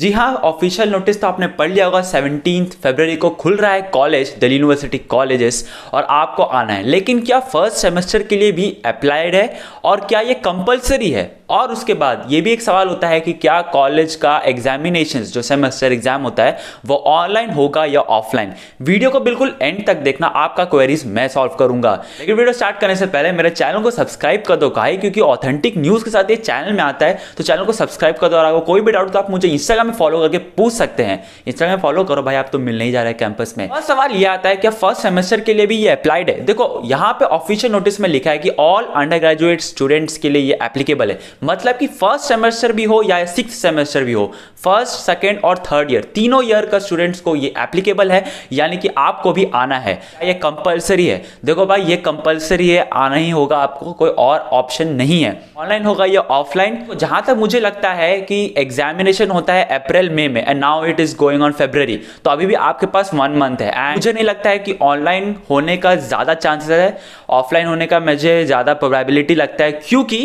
जी हाँ official notice तो आपने पढ़ लिया होगा सेवनटीन फेबररी को खुल रहा है कॉलेज दिल्ली यूनिवर्सिटी कॉलेजेस और आपको आना है लेकिन क्या फर्स्ट सेमेस्टर के लिए भी अप्लाइड है और क्या ये कंपलसरी है और उसके बाद ये भी एक सवाल होता है कि क्या कॉलेज का एग्जामिनेशन जो सेमेस्टर एग्जाम होता है वो ऑनलाइन होगा या ऑफलाइन वीडियो को बिल्कुल एंड तक देखना आपका क्वेरीज मैं सॉल्व करूंगा लेकिन वीडियो स्टार्ट करने से पहले मेरे चैनल को सब्सक्राइब कर दो कहा क्योंकि ऑथेंटिक न्यूज़ के साथ ये चैनल में आता है तो चैनल को सब्सक्राइब कर दो और आपको कोई भी डाउट तो आप मुझे इंस्टाग्राम में फॉलो करके पूछ सकते हैं इंस्टाग्राम में फॉलो करो भाई आप तो मिल नहीं जा रहे कैंपस में और सवाल ये आता है कि फर्स्ट सेमेस्टर के लिए भी ये अप्लाइड है देखो यहाँ पे ऑफिशियल नोटिस में लिखा है कि ऑल अंडर ग्रेजुएट स्टूडेंट्स के लिए ये एप्लीकेबल है मतलब कि फर्स्ट सेमेस्टर भी हो या सिक्स सेमेस्टर भी हो फर्स्ट सेकेंड और थर्ड ईयर तीनों ईयर का स्टूडेंट्स को ये एप्लीकेबल है यानी कि आपको भी आना है ये कंपल्सरी है देखो भाई ये कंपल्सरी है आना ही होगा आपको कोई और ऑप्शन नहीं है ऑनलाइन होगा या ऑफलाइन जहां तक मुझे लगता है कि एग्जामिनेशन होता है अप्रैल मई में and now it is going on February तो अभी भी आपके पास वन मंथ है एंड मुझे नहीं लगता है कि ऑनलाइन होने का ज़्यादा चांसेस है ऑफलाइन होने का मुझे ज़्यादा प्रोबेबिलिटी लगता है क्योंकि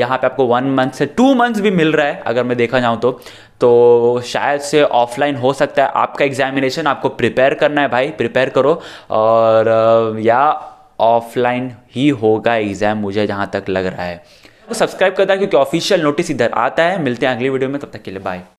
यहाँ पे आपको वन मंथ से टू मंथ भी मिल रहा है अगर मैं देखा जाऊँ तो तो शायद से ऑफलाइन हो सकता है आपका एग्जामिनेशन आपको प्रिपेयर करना है भाई प्रिपेयर करो और या ऑफलाइन ही होगा एग्ज़ाम मुझे जहाँ तक लग रहा है को सब्सक्राइब कर दें क्योंकि ऑफिशियल नोटिस इधर आता है मिलते हैं अगली वीडियो में तब तक के लिए बाय